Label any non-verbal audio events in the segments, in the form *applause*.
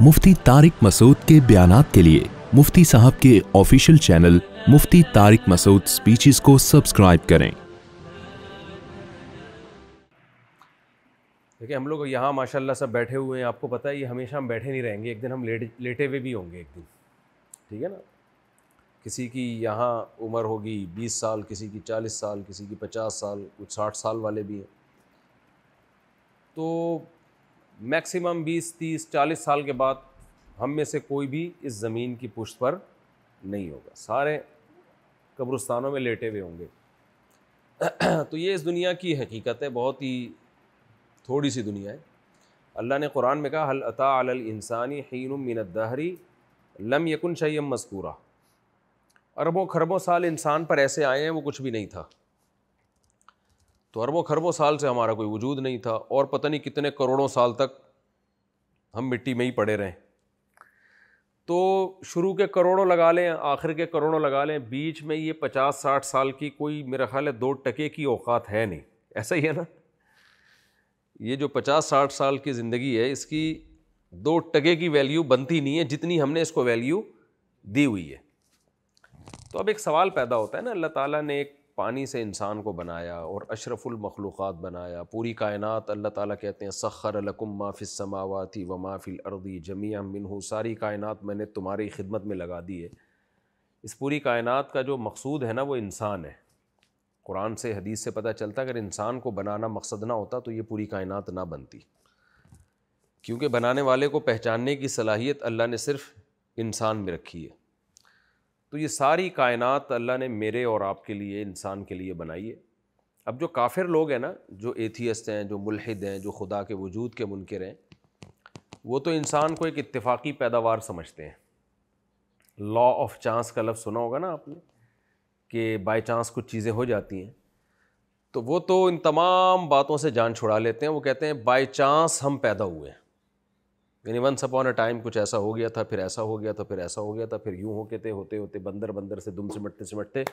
मुफ्ती तारिक मसूद के बयान के लिए मुफ्ती साहब के official channel Mufti Tariq Masood speeches को सब्सक्राइब करें देखिए हम लोग यहाँ माशाल्लाह सब बैठे हुए हैं आपको पता है ये हमेशा हम बैठे नहीं रहेंगे एक दिन हम लेटे लेटे हुए भी होंगे एक दिन ठीक है ना किसी की यहाँ उम्र होगी बीस साल किसी की चालीस साल किसी की पचास साल कुछ साठ साल वाले भी हैं तो मैक्सिमम 20, 30, 40 साल के बाद हम में से कोई भी इस ज़मीन की पुष्ट पर नहीं होगा सारे कब्रस्तानों में लेटे हुए होंगे *clears throat* तो ये इस दुनिया की हकीकत है बहुत ही थोड़ी सी दुनिया है अल्लाह ने कुरान में कहा हल अता अल इंसानी हीन दहरी लम यकुन शैम मस्कूरा अरबों खरबों साल इंसान पर ऐसे आए हैं वो कुछ भी नहीं था तो अरबों खरबों साल से हमारा कोई वजूद नहीं था और पता नहीं कितने करोड़ों साल तक हम मिट्टी में ही पड़े रहें तो शुरू के करोड़ों लगा लें आखिर के करोड़ों लगा लें बीच में ये पचास साठ साल की कोई मेरा ख्याल है दो टके की औकात है नहीं ऐसा ही है ना ये जो पचास साठ साल की ज़िंदगी है इसकी दो टके की वैल्यू बनती नहीं है जितनी हमने इसको वैल्यू दी हुई है तो अब एक सवाल पैदा होता है ना अल्लाह ताला ने एक पानी से इंसान को बनाया और अशरफुल मखलूक़ात बनाया पूरी कायनात अल्लाह ताला कहते हैं सखर लकुम माफिस समावाती व माफिल अर्दी जमिया मिनहू सारी कायनात मैंने तुम्हारी खिदमत में लगा दी है इस पूरी कायनात का जो मकसूद है ना वो इंसान है कुरान से हदीस से पता चलता अगर इंसान को बनाना मकसद ना होता तो ये पूरी कायनात ना बनती क्योंकि बनाने वाले को पहचानने की सलाहियत अल्लाह ने सिर्फ़ इंसान में रखी है तो ये सारी कायनात अल्लाह ने मेरे और आपके लिए इंसान के लिए बनाई है अब जो काफिर लोग हैं ना जो एथियस्ट हैं जो मुलहद हैं जो खुदा के वजूद के मुनकर हैं वो तो इंसान को एक इतफाकी पैदावार समझते हैं लॉ ऑफ चांस का लफ्ज़ सुना होगा ना आपने कि बाय चांस कुछ चीज़ें हो जाती हैं तो वो तो इन तमाम बातों से जान छुड़ा लेते हैं वो कहते हैं बाय चांस हम पैदा हुए हैं यानी वंस अपॉन अ टाइम कुछ ऐसा हो गया था फिर ऐसा हो गया था फिर ऐसा हो गया था फिर यूं यूँ थे होते होते बंदर बंदर से दुम सिमटते सिमटते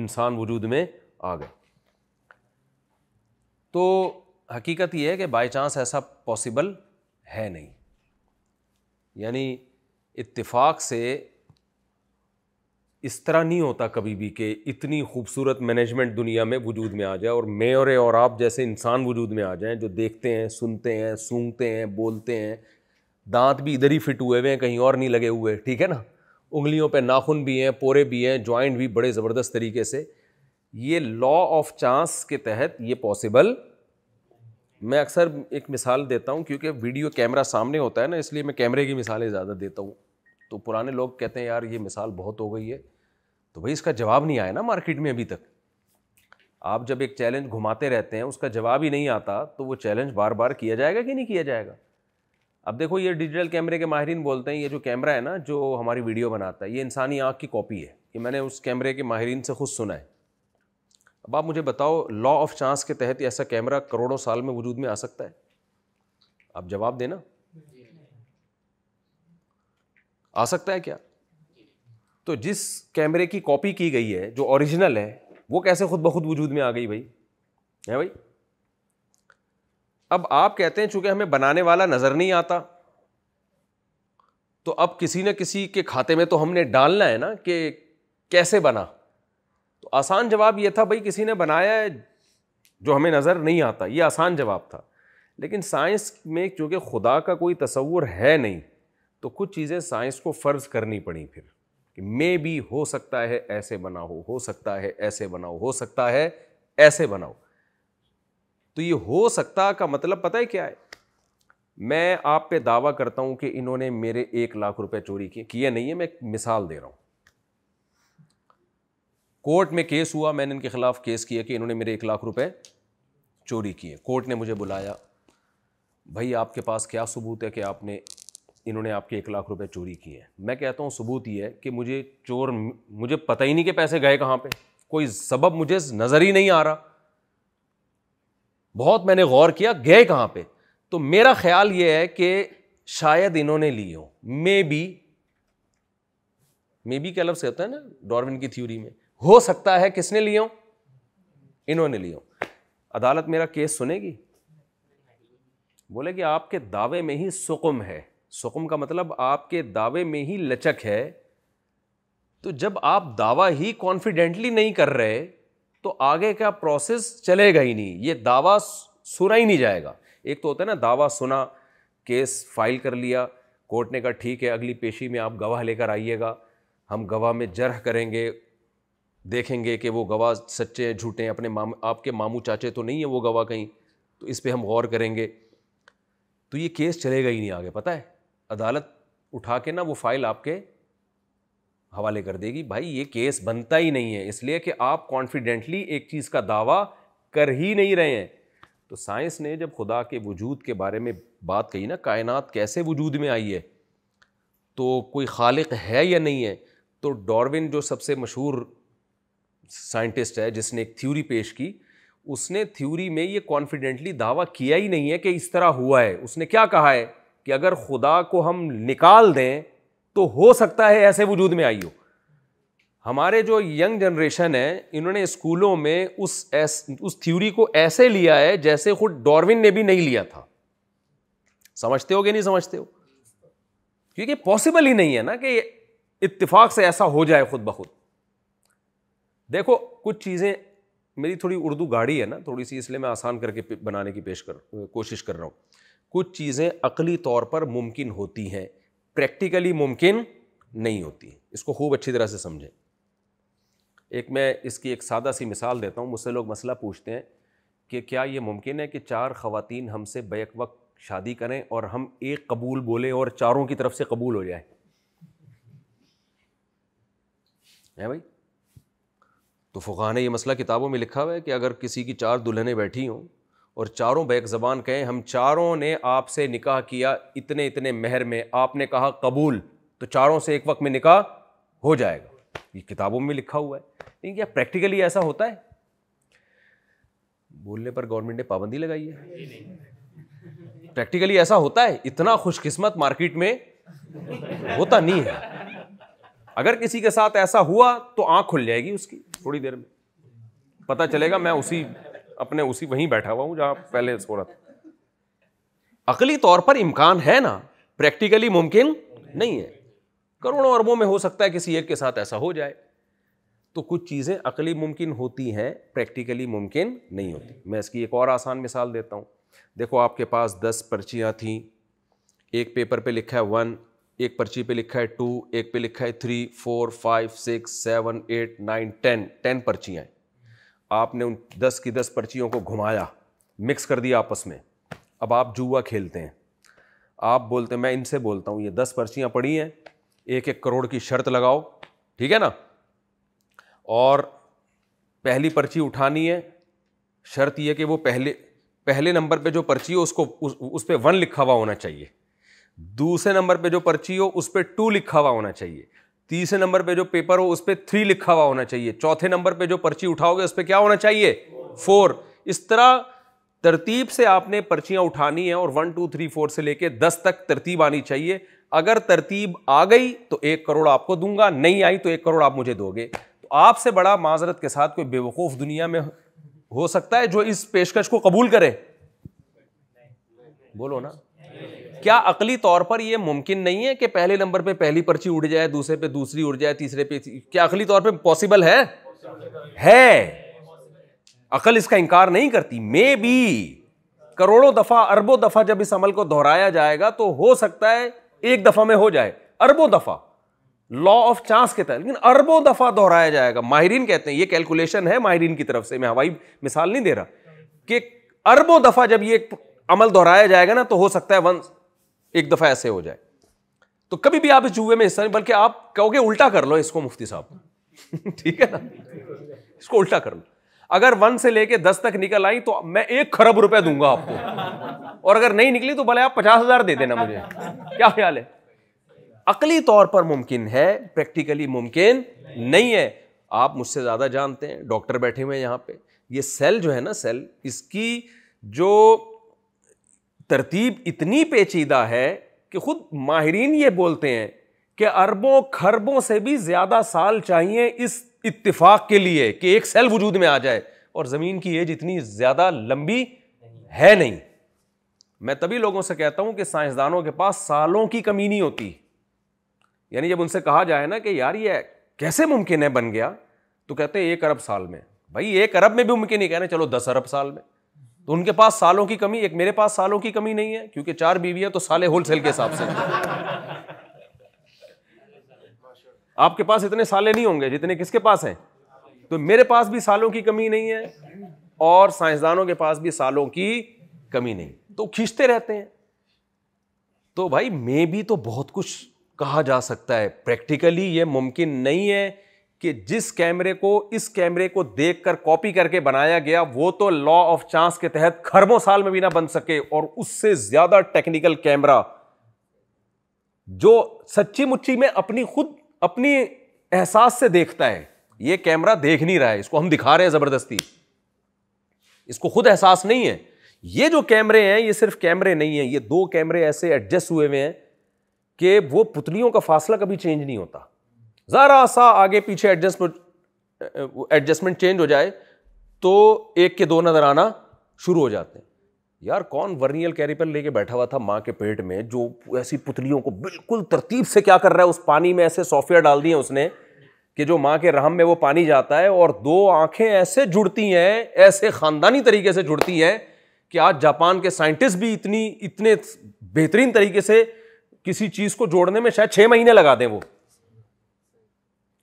इंसान वजूद में आ गए तो हकीकत यह है कि बाई चांस ऐसा पॉसिबल है नहीं यानी इत्तेफाक से इस तरह नहीं होता कभी भी कि इतनी खूबसूरत मैनेजमेंट दुनिया में वजूद में आ जाए और मैं और, और आप जैसे इंसान वजूद में आ जाएं जो देखते हैं सुनते हैं सूंघते हैं बोलते हैं दांत भी इधर ही फिट हुए हुए हैं कहीं और नहीं लगे हुए ठीक है ना उंगलियों पे नाखून भी हैं पोरे भी हैं जॉइंट भी बड़े ज़बरदस्त तरीके से ये लॉ ऑफ चांस के तहत ये पॉसिबल मैं अक्सर एक मिसाल देता हूँ क्योंकि वीडियो कैमरा सामने होता है ना इसलिए मैं कैमरे की मिसालें ज़्यादा देता हूँ तो पुराने लोग कहते हैं यार ये मिसाल बहुत हो गई है तो भाई इसका जवाब नहीं आया ना मार्केट में अभी तक आप जब एक चैलेंज घुमाते रहते हैं उसका जवाब ही नहीं आता तो वो चैलेंज बार बार किया जाएगा कि नहीं किया जाएगा अब देखो ये डिजिटल कैमरे के माहरीन बोलते हैं ये जो कैमरा है ना जो हमारी वीडियो बनाता है ये इंसानी आँख की कॉपी है ये मैंने उस कैमरे के माहरीन से खुद सुना है अब आप मुझे बताओ लॉ ऑफ चांस के तहत ऐसा कैमरा करोड़ों साल में वजूद में आ सकता है आप जवाब देना आ सकता है क्या तो जिस कैमरे की कॉपी की गई है जो ओरिजिनल है वो कैसे खुद बखुद वजूद में आ गई भाई है भाई अब आप कहते हैं चूंकि हमें बनाने वाला नज़र नहीं आता तो अब किसी न किसी के खाते में तो हमने डालना है ना कि कैसे बना तो आसान जवाब यह था भाई किसी ने बनाया है जो हमें नज़र नहीं आता ये आसान जवाब था लेकिन साइंस में चूँकि खुदा का कोई तस्वूर है नहीं तो कुछ चीज़ें साइंस को फ़र्ज करनी पड़ी फिर कि मे भी हो सकता है ऐसे बनाओ हो सकता है ऐसे बनाओ हो सकता है ऐसे बनाओ तो ये हो सकता का मतलब पता है क्या है मैं आप पे दावा करता हूं कि इन्होंने मेरे एक लाख रुपए चोरी किए किए नहीं है मैं मिसाल दे रहा हूं कोर्ट में केस हुआ मैंने इनके खिलाफ केस किया कि इन्होंने मेरे एक लाख रुपए चोरी किए कोर्ट ने मुझे बुलाया भाई आपके पास क्या सबूत है कि आपने इन्होंने आपके एक लाख रुपए चोरी किए हैं मैं कहता हूँ सबूत ये है कि मुझे चोर मुझे पता ही नहीं कि पैसे गए कहाँ पे कोई सबब मुझे नज़र ही नहीं आ रहा बहुत मैंने गौर किया गए कहाँ पे तो मेरा ख्याल ये है कि शायद इन्होंने लिए हो मे बी मे बी क्या लफ्स कहता है ना डॉर्विन की थ्योरी में हो सकता है किसने लिए हों इन्होंने लिए हों अदालत मेरा केस सुनेगी बोले कि आपके दावे में ही सुकुम है सुकम का मतलब आपके दावे में ही लचक है तो जब आप दावा ही कॉन्फिडेंटली नहीं कर रहे तो आगे का प्रोसेस चलेगा ही नहीं ये दावा सुना ही नहीं जाएगा एक तो होता है ना दावा सुना केस फाइल कर लिया कोर्ट ने कहा ठीक है अगली पेशी में आप गवाह लेकर आइएगा हम गवाह में जरह करेंगे देखेंगे कि वो गवाह सच्चे हैं झूठे हैं अपने माम आपके मामू चाचे तो नहीं है वो गवाह कहीं तो इस पर हम गौर करेंगे तो ये केस चलेगा ही नहीं आगे पता है अदालत उठा के ना वो फाइल आपके हवाले कर देगी भाई ये केस बनता ही नहीं है इसलिए कि आप कॉन्फिडेंटली एक चीज़ का दावा कर ही नहीं रहे हैं तो साइंस ने जब खुदा के वजूद के बारे में बात कही ना कायनात कैसे वजूद में आई है तो कोई खालिक है या नहीं है तो डॉर्विन जो सबसे मशहूर साइंटिस्ट है जिसने एक थ्योरी पेश की उसने थ्योरी में ये कॉन्फिडेंटली दावा किया ही नहीं है कि इस तरह हुआ है उसने क्या कहा है कि अगर खुदा को हम निकाल दें तो हो सकता है ऐसे वजूद में आई हो हमारे जो यंग जनरेशन है इन्होंने स्कूलों में उस एस, उस थ्योरी को ऐसे लिया है जैसे खुद डॉर्विन ने भी नहीं लिया था समझते हो कि नहीं समझते हो क्योंकि पॉसिबल ही नहीं है ना कि इतफाक से ऐसा हो जाए खुद ब खुद देखो कुछ चीज़ें मेरी थोड़ी उर्दू गाड़ी है ना थोड़ी सी इसलिए मैं आसान करके बनाने की पेश कर कोशिश कर रहा हूं कुछ चीज़ें अकली तौर पर मुमकिन होती हैं प्रैक्टिकली मुमकिन नहीं होती इसको खूब अच्छी तरह से समझें एक मैं इसकी एक सादा सी मिसाल देता हूँ मुझसे लोग मसला पूछते हैं कि क्या ये मुमकिन है कि चार ख़वातीन हमसे बैक वक्त शादी करें और हम एक कबूल बोलें और चारों की तरफ से कबूल हो जाए है भाई तो फ़ुक़ा ने यह मसला किताबों में लिखा हुआ है कि अगर किसी की चार दुल्हने बैठी हों और चारों बैक ज़बान कहें हम चारों ने आपसे निकाह किया इतने इतने महर में आपने कहा कबूल तो चारों से एक वक्त में निकाह हो जाएगा ये किताबों में लिखा हुआ है लेकिन क्या प्रैक्टिकली ऐसा होता है बोलने पर गवर्नमेंट ने पाबंदी लगाई है प्रैक्टिकली ऐसा होता है इतना खुशकिस्मत मार्केट में होता नहीं है अगर किसी के साथ ऐसा हुआ तो आंख खुल जाएगी उसकी थोड़ी देर में पता चलेगा मैं उसी अपने उसी वहीं बैठा हुआ हूं जहाँ पहले सो रहा था अकली तौर पर इम्कान है ना प्रैक्टिकली मुमकिन नहीं है करोड़ों अरबों में हो सकता है किसी एक के साथ ऐसा हो जाए तो कुछ चीज़ें अकली मुमकिन होती हैं प्रैक्टिकली मुमकिन नहीं होती मैं इसकी एक और आसान मिसाल देता हूँ देखो आपके पास दस पर्चियाँ थीं एक पेपर पे लिखा है वन एक पर्ची पे लिखा है टू एक पे लिखा है three four five six seven eight nine ten ten पर्चियाँ आपने उन दस की दस पर्चियों को घुमाया मिक्स कर दिया आपस में अब आप जुआ खेलते हैं आप बोलते हैं मैं इनसे बोलता हूँ ये दस पर्चियाँ पड़ी हैं एक एक करोड़ की शर्त लगाओ ठीक है ना और पहली पर्ची उठानी है शर्त यह कि वो पहले पहले नंबर पे जो पर्ची हो उसको उस, उस पर वन लिखा हुआ होना चाहिए दूसरे नंबर पे जो पर्ची हो उस पर टू लिखा हुआ होना चाहिए तीसरे नंबर पे जो पेपर हो उस पर थ्री लिखा हुआ होना चाहिए चौथे नंबर पे जो पर्ची उठाओगे उस पर क्या होना चाहिए फोर इस तरह तरतीब से आपने पर्चियां उठानी है और वन टू थ्री फोर से लेके दस तक तरतीब आनी चाहिए अगर तरतीब आ गई तो एक करोड़ आपको दूंगा नहीं आई तो एक करोड़ आप मुझे दोगे तो आपसे बड़ा माजरत के साथ कोई बेवकूफ़ दुनिया में हो सकता है जो इस पेशकश को कबूल करे बोलो ना क्या अकली तौर पर यह मुमकिन नहीं है कि पहले नंबर पे पहली पर्ची उड़ जाए दूसरे पे दूसरी उड़ जाए तीसरे पे क्या अकली तौर पे पॉसिबल है है अकल इसका इनकार नहीं करती मे बी करोड़ों दफा अरबों दफा जब इस अमल को दोहराया जाएगा तो हो सकता है एक दफा में हो जाए अरबों दफा लॉ ऑफ चांस के तहत लेकिन अरबों दफा दोहराया जाएगा माहरीन कहते हैं ये कैलकुलेशन है माहरीन की तरफ से मैं हवाई मिसाल नहीं दे रहा कि अरबों दफा जब ये अमल दोहराया जाएगा ना तो हो सकता है वंस एक दफ़ा ऐसे हो जाए तो कभी भी आप इस जुए में हिस्सा नहीं बल्कि आप कहोगे उल्टा कर लो इसको मुफ्ती साहब *laughs* ठीक है ना इसको उल्टा कर लो अगर वन से लेके दस तक निकल आई तो मैं एक खरब रुपए दूंगा आपको और अगर नहीं निकली तो भले आप पचास हजार दे देना मुझे क्या ख्याल है अकली तौर पर मुमकिन है प्रैक्टिकली मुमकिन नहीं है आप मुझसे ज़्यादा जानते हैं डॉक्टर बैठे हुए हैं यहां पे ये सेल जो है ना सेल इसकी जो तरतीब इतनी पेचीदा है कि खुद माहरीन ये बोलते हैं कि अरबों खरबों से भी ज़्यादा साल चाहिए इस इतफाक़ के लिए कि एक सेल वजूद में आ जाए और ज़मीन की एज इतनी ज़्यादा लंबी है नहीं मैं तभी लोगों से कहता हूँ कि साइंसदानों के पास सालों की कमी नहीं होती यानी जब उनसे कहा जाए ना कि यार ये कैसे मुमकिन है बन गया तो कहते हैं एक अरब साल में भाई एक अरब में भी मुमकिन नहीं कहना चलो दस अरब साल में तो उनके पास सालों की कमी एक मेरे पास सालों की कमी नहीं है क्योंकि चार बीवियां तो साले होलसेल के हिसाब से आपके पास इतने साले नहीं होंगे जितने किसके पास हैं तो मेरे पास भी सालों की कमी नहीं है और साइंसदानों के पास भी सालों की कमी नहीं तो खींचते रहते हैं तो भाई मे भी तो बहुत कुछ कहा जा सकता है प्रैक्टिकली ये मुमकिन नहीं है कि जिस कैमरे को इस कैमरे को देखकर कॉपी करके बनाया गया वो तो लॉ ऑफ चांस के तहत खरबों साल में भी ना बन सके और उससे ज्यादा टेक्निकल कैमरा जो सच्ची मुच्ची में अपनी खुद अपनी एहसास से देखता है ये कैमरा देख नहीं रहा है इसको हम दिखा रहे हैं जबरदस्ती इसको खुद एहसास नहीं है ये जो कैमरे हैं ये सिर्फ कैमरे नहीं है ये दो कैमरे ऐसे एडजस्ट हुए हुए हैं कि वो पुतलियों का फासला कभी चेंज नहीं होता ज़रा सा आगे पीछे एडजस्ट एडजस्टमेंट चेंज हो जाए तो एक के दो नज़र आना शुरू हो जाते हैं यार कौन वर्नियल कैरिपर लेके बैठा हुआ था माँ के पेट में जो ऐसी पुतलियों को बिल्कुल तरतीब से क्या कर रहा है उस पानी में ऐसे सॉफ्टवेयर डाल दिए उसने कि जो माँ के रहम में वो पानी जाता है और दो आंखें ऐसे जुड़ती हैं ऐसे ख़ानदानी तरीके से जुड़ती हैं कि आज जापान के साइंटिस्ट भी इतनी इतने बेहतरीन तरीके से किसी चीज़ को जोड़ने में शायद छः महीने लगा दें वो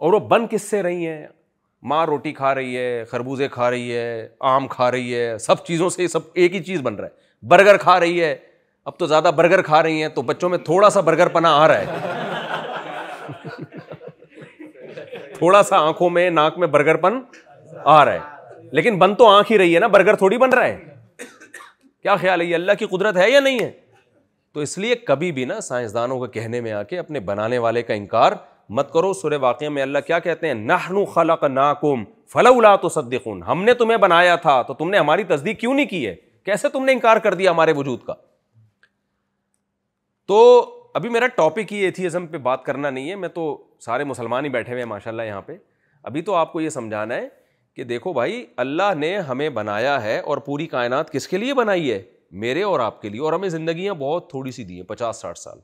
और वो बन किससे रही हैं माँ रोटी खा रही है खरबूजे खा रही है आम खा रही है सब चीज़ों से सब एक ही चीज़ बन रहा है बर्गर खा रही है अब तो ज़्यादा बर्गर खा रही हैं तो बच्चों में थोड़ा सा बर्गर पना आ रहा है *laughs* थोड़ा सा आंखों में नाक में बर्गरपन आ रहा है लेकिन बन तो आंख ही रही है ना बर्गर थोड़ी बन रहा है क्या ख्याल है ये अल्लाह की कुदरत है या नहीं है तो इसलिए कभी भी ना साइंसदानों के कहने में आके अपने बनाने वाले का इनकार मत करो सुर वाक़ में अल्लाह क्या कहते हैं नाहनु खलक नाकुम फल उला तो सद्दीन हमने तुम्हें बनाया था तो तुमने हमारी तस्दीक क्यों नहीं की है कैसे तुमने इनकार कर दिया हमारे वजूद का तो अभी मेरा टॉपिक ही एथिज़म पे बात करना नहीं है मैं तो सारे मुसलमान ही बैठे हुए हैं माशाल्लाह यहाँ पर अभी तो आपको ये समझाना है कि देखो भाई अल्लाह ने हमें बनाया है और पूरी कायनात किसके लिए बनाई है मेरे और आपके लिए और हमें ज़िंदगियाँ बहुत थोड़ी सी दी हैं पचास साठ साल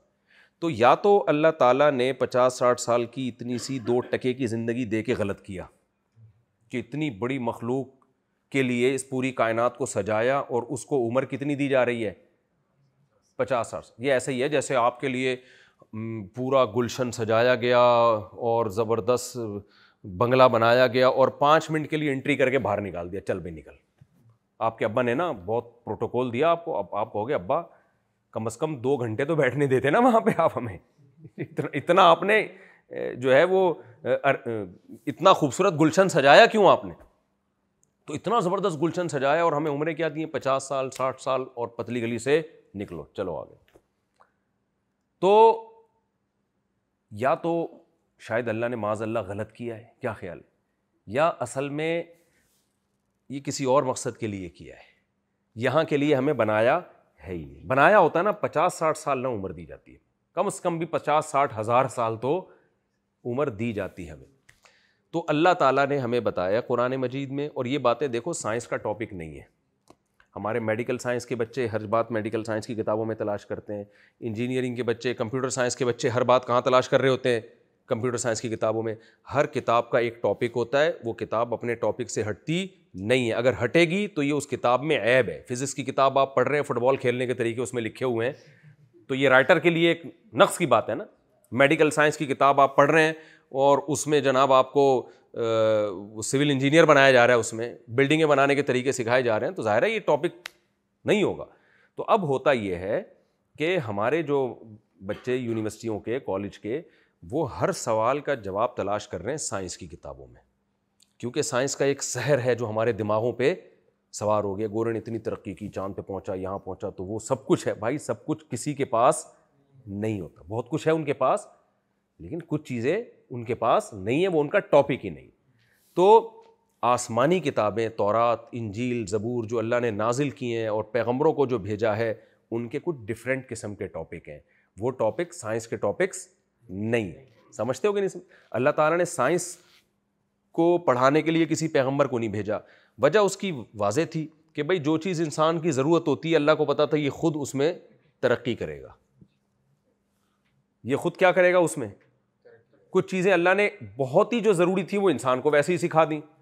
तो या तो अल्लाह ताला ने पचास साठ साल की इतनी सी दो टके की ज़िंदगी दे के गलत किया कि इतनी बड़ी मखलूक के लिए इस पूरी कायनात को सजाया और उसको उम्र कितनी दी जा रही है पचास साठ ये ऐसे ही है जैसे आपके लिए पूरा गुलशन सजाया गया और ज़बरदस्त बंगला बनाया गया और पाँच मिनट के लिए एंट्री करके बाहर निकाल दिया चल भी निकल आपके अब्बा ने ना बहुत प्रोटोकॉल दिया आपको अब आप कहोगे अब्बा कम से कम दो घंटे तो बैठने देते ना वहाँ पे आप हमें इतना इतना आपने जो है वो इतना खूबसूरत गुलशन सजाया क्यों आपने तो इतना ज़बरदस्त गुलशन सजाया और हमें उम्रें क्या दी पचास साल साठ साल और पतली गली से निकलो चलो आगे तो या तो शायद अल्लाह ने माज अल्लाह गलत किया है क्या ख्याल है या असल में ये किसी और मकसद के लिए किया है यहाँ के लिए हमें बनाया है ही बनाया होता है ना पचास साठ साल ना उम्र दी जाती है कम से कम भी पचास साठ हज़ार साल तो उम्र दी जाती है हमें तो अल्लाह ताला ने हमें बताया कुरान मजीद में और ये बातें देखो साइंस का टॉपिक नहीं है हमारे मेडिकल साइंस के बच्चे हर बात मेडिकल साइंस की किताबों में तलाश करते हैं इंजीनियरिंग के बच्चे कंप्यूटर साइंस के बच्चे हर बात कहाँ तलाश कर रहे होते हैं कंप्यूटर साइंस की किताबों में हर किताब का एक टॉपिक होता है वो किताब अपने टॉपिक से हटती नहीं है अगर हटेगी तो ये उस किताब में ऐब है फिजिक्स की किताब आप पढ़ रहे हैं फुटबॉल खेलने के तरीके उसमें लिखे हुए हैं तो ये राइटर के लिए एक नक्स की बात है ना मेडिकल साइंस की किताब आप पढ़ रहे हैं और उसमें जनाब आपको सिविल इंजीनियर बनाया जा रहा है उसमें बिल्डिंगें बनाने के तरीके सिखाए जा रहे हैं तो ज़ाहिर है ये टॉपिक नहीं होगा तो अब होता ये है कि हमारे जो बच्चे यूनिवर्सिटियों के कॉलेज के वो हर सवाल का जवाब तलाश कर रहे हैं साइंस की किताबों में क्योंकि साइंस का एक शहर है जो हमारे दिमागों पर सवार हो गया गोरे ने इतनी तरक्की की चांद पर पहुँचा यहाँ पहुँचा तो वो सब कुछ है भाई सब कुछ किसी के पास नहीं होता बहुत कुछ है उनके पास लेकिन कुछ चीज़ें उनके पास नहीं है वो उनका टॉपिक ही नहीं तो आसमानी किताबें तौरात इंजील ज़बूर जो अल्लाह ने नाजिल किए हैं और पैगम्बरों को जो भेजा है उनके कुछ डिफरेंट किस्म के टॉपिक हैं वो टॉपिक साइंस के टॉपिक्स नहीं समझते हो कि नहीं अल्लाह ताला ने साइंस को पढ़ाने के लिए किसी पैगंबर को नहीं भेजा वजह उसकी वाजह थी कि भाई जो चीज़ इंसान की ज़रूरत होती है अल्लाह को पता था ये ख़ुद उसमें तरक्की करेगा ये ख़ुद क्या करेगा उसमें कुछ चीज़ें अल्लाह ने बहुत ही जो ज़रूरी थी वो इंसान को वैसे ही सिखा दी